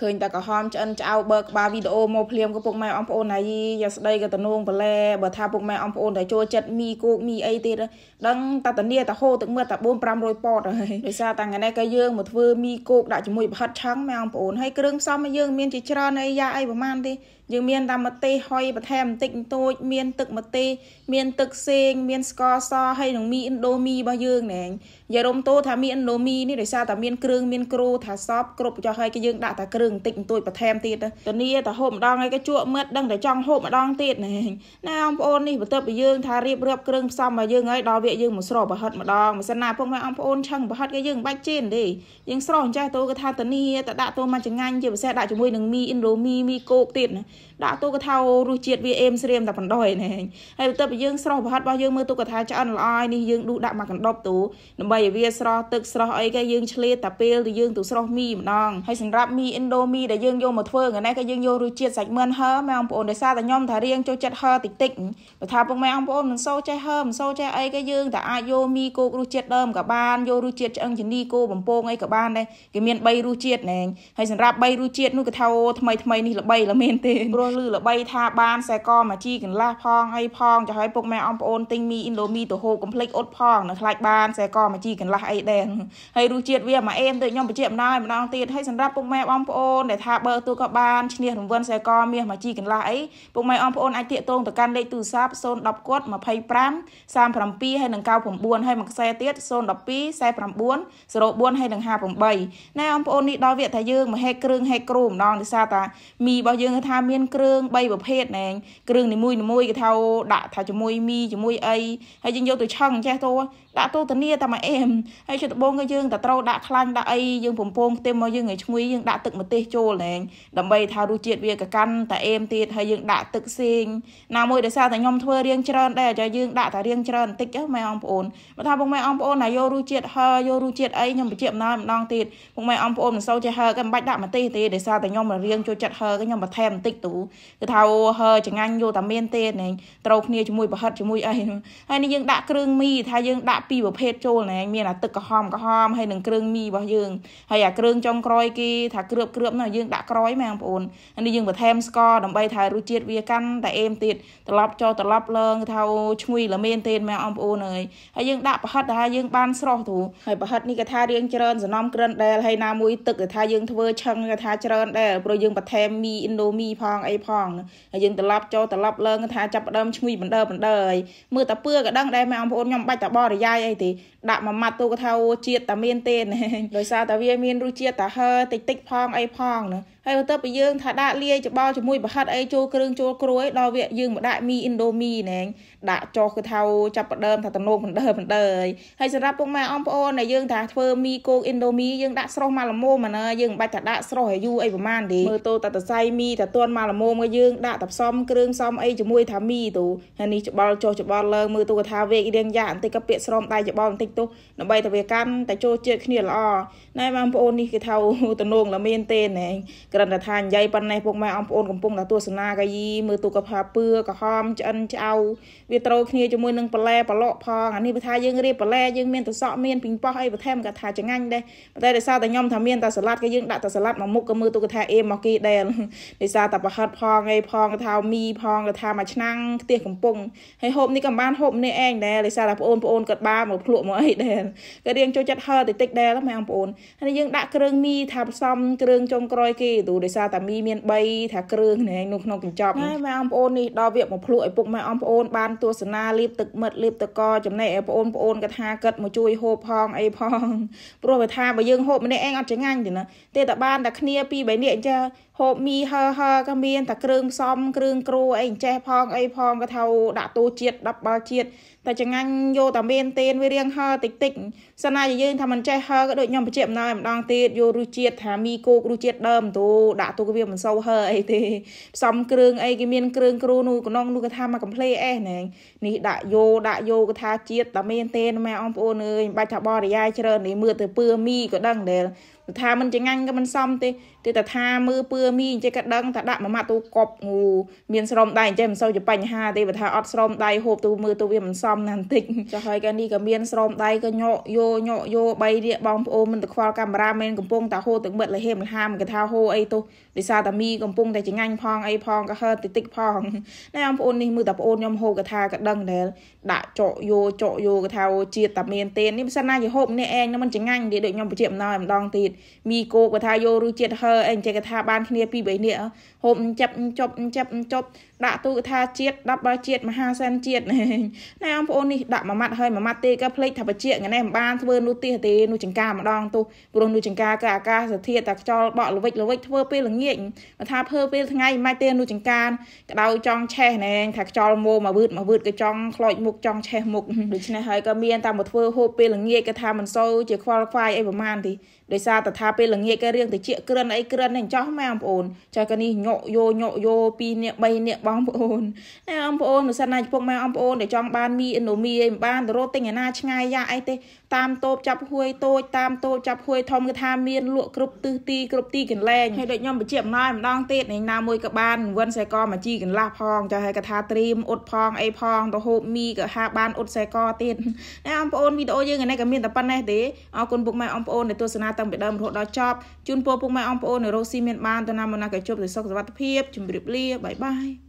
ឃើញតែកំហំឆ្អិនឆ្អៅបើក្បាលវីដេអូមកភ្លាមក៏ពុកម៉ែអងប្អូនហើយយ៉ាស្ដីក៏តនងបលែបើថាពុកម៉ែអងប្អូនតែចូលចិត្តមីគោកមីអីទៀតដឹងតតនីតហូទឹកមើលត4 500ប៉តហើយដោយសារតាថ្ងៃនេះក៏យើងមកធ្វើមីគោកដាក់ជាមួយប្រហិតឆឹងម៉ែអងប្អូនហើយគ្រឿងផ្សំរបស់យើងមានជាច្រើនអីយ៉ាអីប្រហែលទេយើងមានតាមម្ទេសហុយបន្ថែមបន្តិចបន្តួចមានទឹកម្ទេសមានទឹកសេងមានស្ករសហើយនឹងមីអ៊ីនដូមីរបស់យើងណែនិយាយរំតោថាមីអ៊ីនដូមីនេះដោយសារតែមានគ្រឿងមានគ្រូថាសពគ្រប់ចុះហើយគេយើងដាក់តែគ្រឿងបន្តិចបន្តួចបន្ថែមទៀតទៅនីតែហូបម្ដងហើយក៏ជក់មឹកដឹងតែចង់ហូបម្ដងទៀតណែណាបងប្អូននេះបន្ទាប់ពីយើងថារៀបរាប់គ្រឿងផ្សំរបស់យើងហើយដល់វាយើងមកស្រោប្រហិតម្ដងមិនសិនណាពុកម៉ែបងប្អូនឆឹងប្រហិតគេយើងបាច់ជេនទេយើងស្រោអញ្ចេះតោគេថាតានីតែដាក់តោមកចង្ងាញ់ជាពិសេសដាក់ជាមួយនឹងមីអ៊ីនដូមីមីគោកទៀតណាដាក់ទូកថារសជាតិវាអេមស្រាមតែបណ្ដោះឯណែហើយបន្ទាប់ពីយើងស្រស់ប្រហិតរបស់យើងមើលទូកថាឆ្អិនល្អហើយនេះយើងដួសដាក់មកកណ្ដប់ទូដើម្បីឲ្យវាស្រស់ទឹកស្រស់អីគេយើងឆ្លៀតតែពេលដែលយើងទៅស្រស់មីម្ដងហើយសម្រាប់មីអ៊ីនដូមីដែលយើងយកមកធ្វើកណែក៏យើងយករសជាតិសាច់មឿនហឺម៉ែបងប្អូនដោយសារតែខ្ញុំថារៀងចូលចិត្តហឺតិចតិចបើថាពុកម៉ែបងប្អូនមិនសូវចេះហឺមិនសូវចេះអីគេយើងតែអាចយកមីគោករសជាតិដើមក៏បានយករសជាតិឆ្អឹងជំនីគោបំពងអីក៏បានដែរគេមាន3រសជាតិណែហើយសម្រាប់3រសជាតិនោះក៏ថាថ្មីថ្មីនេះល្បីល្មមែនទេព្រោះឮល្បីថាបានសែកមកជីកន្លះផងអីផងចុះឲ្យពុកម៉ែអងប្អូនទិញមីអ៊ីនដូមីទៅហូបកំភ្លេចអ៊ុតផងនៅខ្លាចបានសែកមកជីកន្លះអីដែរហើយរសជាតិវាមកអែមដូចខ្ញុំបញ្ជាក់ម្ដងម្ដងទៀតហើយសម្រាប់ពុកម៉ែបងប្អូនដែលថាបើទូក៏បានឈ្នះរង្វាន់សែកមាសមកជីកន្លះអីពុកម៉ែអងប្អូនអាចទាក់ទងទៅកាន់លេខទូរស័ព្ទ010គាត់25 37ហើយនឹង99ហើយមួយខ្សែទៀត012 49 04ហើយនឹង58ណែអងប្អូននេះដល់វគ្គថាយើងមកហែកគ្រឿងហែកគ្រូម្ដងដោយសារតាមីរបស់យើងថាមានមានគ្រឿង3ប្រភេទណែងគ្រឿងនីមួយៗគេថាដាក់ថាជាមួយមីជាមួយអីហើយយើងយកទៅឆឹងចេះទៅដាក់ទូធានាតែមួយអែមហើយជិតដបងគឺយើងតែត្រូវដាក់ខ្លាញ់ដាក់អីយើងបំពងខ្ទឹមមកយើងឲ្យឈ្ងុយយើងដាក់ទឹកម្ទេសចូលណែងដើម្បីថារសជាតិវាកកាន់តែអែមទៀតហើយយើងដាក់ទឹកសេងណាមួយដោយសារតែខ្ញុំធ្វើរៀងច្រើនដែរតែយើងដាក់តែរៀងច្រើនបន្តិចម៉ែអងប្អូនបើថាបងម៉ែអងប្អូនណាយករសជាតិហើយករសជាតិអីខ្ញុំបញ្ជាក់ម្ដងម្ដងទៀតបងម៉ែអងប្អូនមិនសូវចេះហើក៏មិនបាច់ដាក់ម្ទេសទេដោយសារតែខ្ញុំរៀងចូលចិត្តហើខ្ញុំបន្ថែមបន្តិចទូគឺថាអូហើចងាញ់យកតាមានទេណែត្រូវគ្នាជាមួយប្រហិតជាមួយអីហើយនេះយើងដាក់គ្រឿងមីថាយើងដាក់ពីរប្រភេទចូលណែមានអាទឹកក្រហមក្រហមហើយនឹងគ្រឿងមីរបស់យើងហើយអាគ្រឿងចុងក្រោយគេថាគ្រឿបគ្រឿបនោះយើងដាក់ក្រោយម៉ែបងប្អូននេះយើងបន្ថែមស្ករដើម្បីថារសជាតិវាកាន់តែអែមទៀតត្រឡប់ចូលត្រឡប់ឡើងថាអូឈ្ងុយល្មៀនទេម៉ែបងប្អូនហើយហើយយើងដាក់ប្រហិតដែលយើងបានស្រស់ទូហើយប្រហិតនេះគេថារៀងច្រើនសំណុំក្រិនដែលហើយណាមួយទឹកគេថាយើងធ្វើឆឹងគេថាច្រើនដែរព្រោះយើងបន្ថែមមីអ៊ីនដូមីផងផងអីផងហើយយើងត្រឡប់ចូលត្រឡប់ឡើងថាចាប់ដើមឈ្ងុយបណ្ដើបណ្ដើហើយមើលតាពឿក៏ដឹងដែរម៉ែបងប្អូនខ្ញុំបាច់តាបរិយាយអីទេដាក់មួយម៉ាត់ទូកថាជាតិតាមានទេដោយសារតាវាមានរសជាតិតាហើតិចតិចផងអីផងណាហើយបន្ទាប់ពីយើងថាដាក់លាយច្បល់ជាមួយប្រហិតអីចូលគ្រឿងចូលគ្រួយដល់វាយើងមកដាក់មីអ៊ីនដូមីណែដាក់ចុះគឺថាចាប់ផ្ដើមថាតំណងបណ្ដើបណ្ដើហើយហើយសម្រាប់ពុកម៉ែអងប្អូនដែលយើងថាធ្វើមីគោកអ៊ីនដូមីយើងដាក់ស្រស់មកល្មមអាណាយើងមិនបាច់ថាដាក់ស្រស់ឲ្យយូរអីប្រហែលទេមើលតោតតសៃមីតតួនមកល្មមមកយើងដាក់តផ្សំគ្រឿងផ្សំអីជាមួយថាមីទៅហើយនេះច្បល់ចុះច្បល់ឡើងមើលទូកថាវេករៀងយ៉ាបន្តិចក៏ពាកស្រោមដៃច្បល់បន្តិចទៅដើម្បីតែវាកាន់តែចូលជាតិគ្នាល្អណែបងប្អូននេះគឺថាតំណងល្មៀនទេណែក្រិនតែថានិយាយប៉ុណ្ណេះពុកម៉ែអងប្អូនកំពុងតែទស្សនាកាយីមើលទូកផាពឿក្រហមឆ្អិនឆ្អៅវាត្រូវគ្នាជាមួយនឹងបលែបលក់ផងអានេះបើថាយើងរៀបបលែយើងមានតសក់មានពីងប៉ោះអីបន្ថែមក៏ថាចងាញ់ដែរប៉ុន្តែដោយសារតែខ្ញុំថាមានតែសាឡាត់ក៏យើងដាក់តែសាឡាត់មួយមុខក៏មើលទូកថាអេមកគីដែរដោយសារតែប្រហិតផងអីផងក៏ថាមីផងក៏ថាមួយឆ្នាំងខ្ទះកំពុងហើយហូបនេះក៏បានហូបនេះឯងដែរដោយសារតែបងប្អូនក៏បានមកភ្លក់មកអីដែរក៏រៀងចូលចិត្តហើតិចតិចដែរម៉ែបងប្អូនហើយយើងដាក់គ្រឿងមីថាផ្សំគ្រឿងចុងក្រោយគេព្រោះដោយសារតែមីមាន3ថាគ្រឿងហ្នឹងនៅក្នុងកញ្ចប់ហើយម៉ែអងប្អូននេះដល់វាមកភ្លក់ឲ្យពុកម៉ែអងប្អូនបានទស្សនាលៀបទឹកមិត្តលៀបទឹកកចំណែកឲ្យប្អូនប្អូនក៏ថាគិតមកជួយហូបផងអីផងព្រោះវាថាបើយើងហូបម្នាក់ឯងអត់ចង្អាញ់ទេណាទេតែបានតែគ្នាពីរបីនាក់អញ្ចឹងហូបមីហឺហឺក៏មានតែគ្រឿងផ្សំគ្រឿងគ្រួអីចេះផងអីផងក៏ថាដាក់តូជាតិ10បាល់ជាតិតែចង្អាញ់យកតែមានទេនវារៀងហឺតិចតិចសិនណាយើងថាមិនចេះហឺក៏ដូចខ្ញុំបញ្ជាក់ម្ដងម្ដងទៀតយករសជាតិថាមីគោករសជាតិដើមទូដាក់ទូគេវាមិនសូវហើអីទេផ្សំគ្រឿងអីគេមានគ្រឿងគ្រូនោះក្នុងនោះគេថាមកកំ ple អេហ្នឹងនេះដាក់យោដាក់យោគេថាជាតិតែមានទេណាម៉ែអងប្អូនអើយមិនបាច់ថាបរិយាយច្រើននេះមើលទៅពើមីក៏ដឹងដែលថាមិនចងាញ់ក៏មិនសមទេទេតែថាមើលពឿមីអញ្ចឹងក៏ដឹងថាដាក់មួយម៉ាត់ទូកប់អូមានស្រោមដៃអញ្ចឹងមិនសូវជាបញ្ហាទេបើថាអត់ស្រោមដៃហូបទូមើលទូវាមិនសមណាស់បន្តិចចុះហើយកាលនេះក៏មានស្រោមដៃក៏ញោយោញោយោបីរៀកបងប្អូនមិនទៅខ្វល់កាមេរ៉ាមែនកំពុងតែហូទឹកមិត្តលហេមលហាមកថាហូអីទូដោយសារតាមីកំពុងតែចងាញ់ផងអីផងក៏ហឺតិចតិចផងណែបងប្អូននេះមើលតាប្អូនខ្ញុំហូកថាក៏ដឹងដែរដាក់ចោយោចោយោកថាអូជាតិតាមានទេនេះមិនសិនណាជាហូបនេះឯងនឹងមិនចងាញ់ទេដូចខ្ញុំបញ្ជាក់ម្ដងម្ដងទៀតមីគោក៏ថាយករសជាតិហើអីចេះក៏ថាបានគ្នាពីរបីនេះហូបចាប់ចាប់ចាប់ចាប់ ដាក់ទូកថាជាតិ10បើជាតិមហាសែនជាតិណែអងប្អូននេះដាក់មួយម៉ាត់ហើយមួយម៉ាត់ទេក៏ភ្លេចថាបជាកណែមិនបានធ្វើនោះទេទេនោះចង្ការម្ដងទូព្រោះនោះចង្ការក៏អាកាសធាតុតែខ្យល់បក់ល្វិចល្វិចធ្វើពេលល្ងាចបើថាធ្វើពេលថ្ងៃមិនទេនោះចង្ការក្តៅចង់ឆេះណែថាខ្យល់មោមកវឺតមកវឺតក៏ចង់ខ្លោចមុខចង់ឆេះមុខដូច្នេះហើយក៏មានតែមកធ្វើហូបពេលល្ងាចក៏ថាមិនសូវជាខ្វល់ខ្វាយអីប្រហែលទេដោយសារតថាពេលល្ងាចគេរៀងតិចក្រិនអីក្រិនហ្នឹងចោះម៉ែបងប្អូនចុះកានេះញក់យោញក់យោ2នាក់3នាក់បងប្អូនណាបងប្អូនមិនសិនណាចំពោះម៉ែបងប្អូនដែលចង់បានមីអ៊ីនដូមីអីមិនបានទៅរត់ទិញអាណាឆ្ងាយយ៉ាអីទេតាមតូបចាប់ហួយតូចតាមតូបចាប់ហួយធំគឺថាមានលក់គ្រប់ទិសទីគ្រប់ទីកន្លែងហើយដូចខ្ញុំបញ្ជាក់ម្ដងម្ដងទៀតឯណាមួយក៏បានវិនសែកមកជីកន្លះផងចាហើយក៏ថាត្រៀមអ៊ុតផងអីផងទៅហូបមីក៏ហាបានអ៊ុតសែកទៀតណាអងប្អូនវីដេអូយើងនេះក៏មានតែប៉ុណ្ណេះទេអរគុណពុកម៉ែអងប្អូនដែលទស្សនាតាំងពីដើមរហូតដល់ចប់ជូនពរពុកម៉ែអងប្អូននៅរោស៊ីមានបានទៅណាមកណាក៏ជួបតែសុខសុវត្ថិភាពជម្រាបលាបាយបាយ